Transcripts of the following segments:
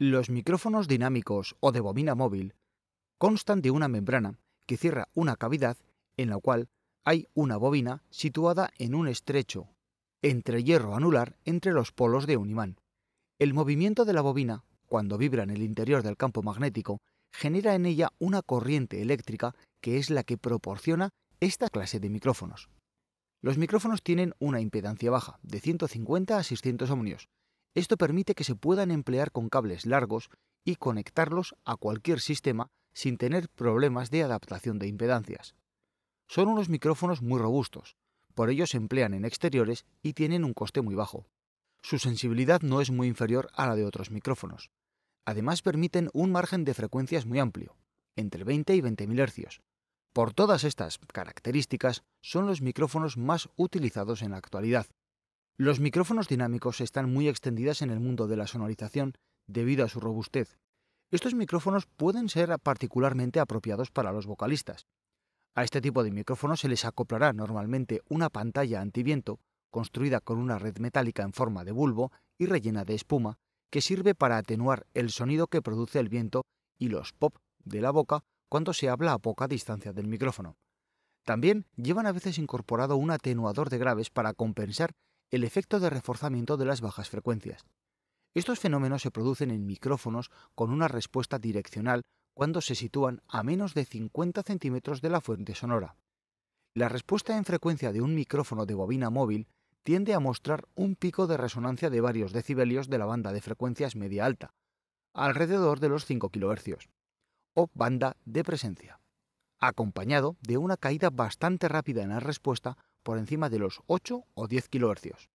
Los micrófonos dinámicos o de bobina móvil constan de una membrana que cierra una cavidad en la cual hay una bobina situada en un estrecho entre hierro anular entre los polos de un imán. El movimiento de la bobina, cuando vibra en el interior del campo magnético, genera en ella una corriente eléctrica que es la que proporciona esta clase de micrófonos. Los micrófonos tienen una impedancia baja, de 150 a 600 ohmios, esto permite que se puedan emplear con cables largos y conectarlos a cualquier sistema sin tener problemas de adaptación de impedancias. Son unos micrófonos muy robustos, por ello se emplean en exteriores y tienen un coste muy bajo. Su sensibilidad no es muy inferior a la de otros micrófonos. Además permiten un margen de frecuencias muy amplio, entre 20 y 20.000 Hz. Por todas estas características son los micrófonos más utilizados en la actualidad. Los micrófonos dinámicos están muy extendidas en el mundo de la sonorización debido a su robustez. Estos micrófonos pueden ser particularmente apropiados para los vocalistas. A este tipo de micrófonos se les acoplará normalmente una pantalla antiviento construida con una red metálica en forma de bulbo y rellena de espuma que sirve para atenuar el sonido que produce el viento y los pop de la boca cuando se habla a poca distancia del micrófono. También llevan a veces incorporado un atenuador de graves para compensar el efecto de reforzamiento de las bajas frecuencias. Estos fenómenos se producen en micrófonos con una respuesta direccional cuando se sitúan a menos de 50 centímetros de la fuente sonora. La respuesta en frecuencia de un micrófono de bobina móvil tiende a mostrar un pico de resonancia de varios decibelios de la banda de frecuencias media-alta, alrededor de los 5 kHz, o banda de presencia, acompañado de una caída bastante rápida en la respuesta por encima de los 8 o 10 kHz.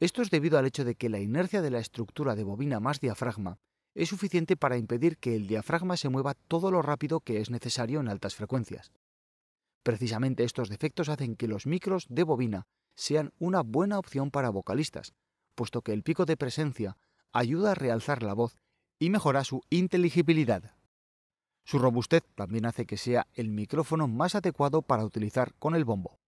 Esto es debido al hecho de que la inercia de la estructura de bobina más diafragma es suficiente para impedir que el diafragma se mueva todo lo rápido que es necesario en altas frecuencias. Precisamente estos defectos hacen que los micros de bobina sean una buena opción para vocalistas, puesto que el pico de presencia ayuda a realzar la voz y mejora su inteligibilidad. Su robustez también hace que sea el micrófono más adecuado para utilizar con el bombo.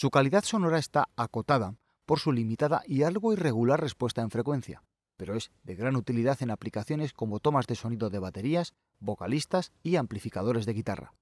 Su calidad sonora está acotada por su limitada y algo irregular respuesta en frecuencia, pero es de gran utilidad en aplicaciones como tomas de sonido de baterías, vocalistas y amplificadores de guitarra.